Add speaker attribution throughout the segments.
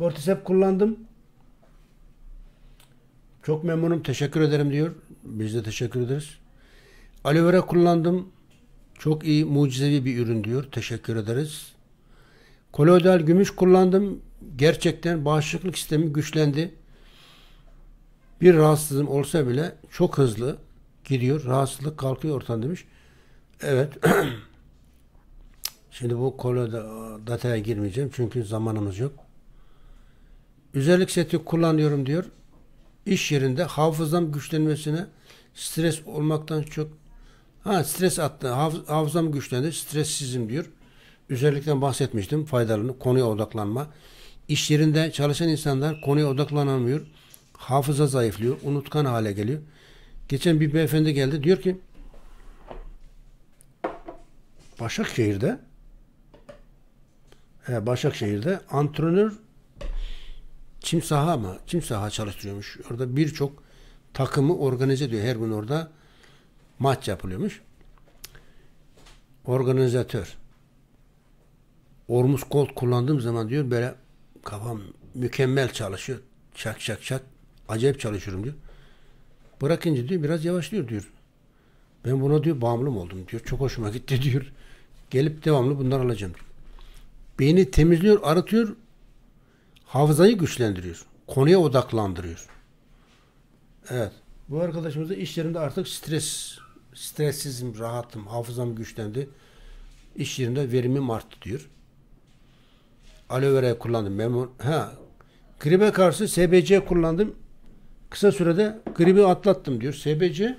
Speaker 1: Kortisep kullandım. Çok memnunum. Teşekkür ederim diyor. Biz de teşekkür ederiz. Aloe vera kullandım. Çok iyi, mucizevi bir ürün diyor. Teşekkür ederiz. Koloidal gümüş kullandım. Gerçekten bağışıklık sistemi güçlendi. Bir rahatsızlığım olsa bile çok hızlı gidiyor. Rahatsızlık kalkıyor ortadan demiş. Evet. Şimdi bu kolodataya girmeyeceğim çünkü zamanımız yok üzerlik seti kullanıyorum diyor. İş yerinde hafızam güçlenmesine stres olmaktan çok ha stres attı. Hafız, hafızam güçlendi. Stressizim diyor. Özellikten bahsetmiştim. Faydalarını konuya odaklanma. İş yerinde çalışan insanlar konuya odaklanamıyor. Hafıza zayıflıyor. Unutkan hale geliyor. Geçen bir beyefendi geldi. Diyor ki Başakşehir'de Başakşehir'de antrenör çim saha mı? Çim saha çalıştırıyormuş. Orada birçok takımı organize ediyor. Her gün orada maç yapılıyormuş. Organizatör. Ormus kolt kullandığım zaman diyor böyle kafam mükemmel çalışıyor. Çak çak çak. Acayip çalışıyorum diyor. Bırakınca diyor biraz yavaşlıyor diyor. Ben buna diyor bağımlı oldum diyor. Çok hoşuma gitti diyor. Gelip devamlı bundan alacağım diyor. Beyni temizliyor, arıtıyor hafızayı güçlendiriyor. Konuya odaklandırıyor. Evet. Bu arkadaşımız da iş yerinde artık stres, stressizim, rahatım, hafızam güçlendi. İş yerinde verimim arttı diyor. Aloe vera kullandım. memur. Ha. Gribe karşı SBC kullandım. Kısa sürede gribi atlattım diyor. SBC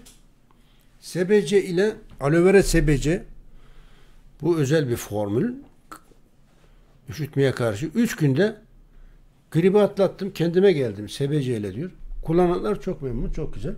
Speaker 1: SBC ile aloe vera SBC bu özel bir formül üşütmeye karşı 3 günde Gribi atlattım kendime geldim sebeceyle diyor. Kullananlar çok memnun çok güzel.